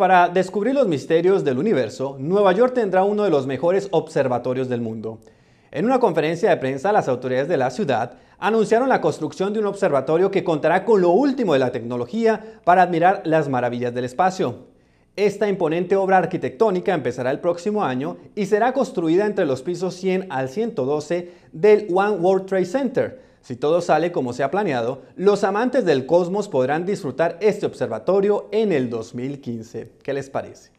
para descubrir los misterios del universo, Nueva York tendrá uno de los mejores observatorios del mundo. En una conferencia de prensa, las autoridades de la ciudad anunciaron la construcción de un observatorio que contará con lo último de la tecnología para admirar las maravillas del espacio. Esta imponente obra arquitectónica empezará el próximo año y será construida entre los pisos 100 al 112 del One World Trade Center, si todo sale como se ha planeado, los amantes del cosmos podrán disfrutar este observatorio en el 2015. ¿Qué les parece?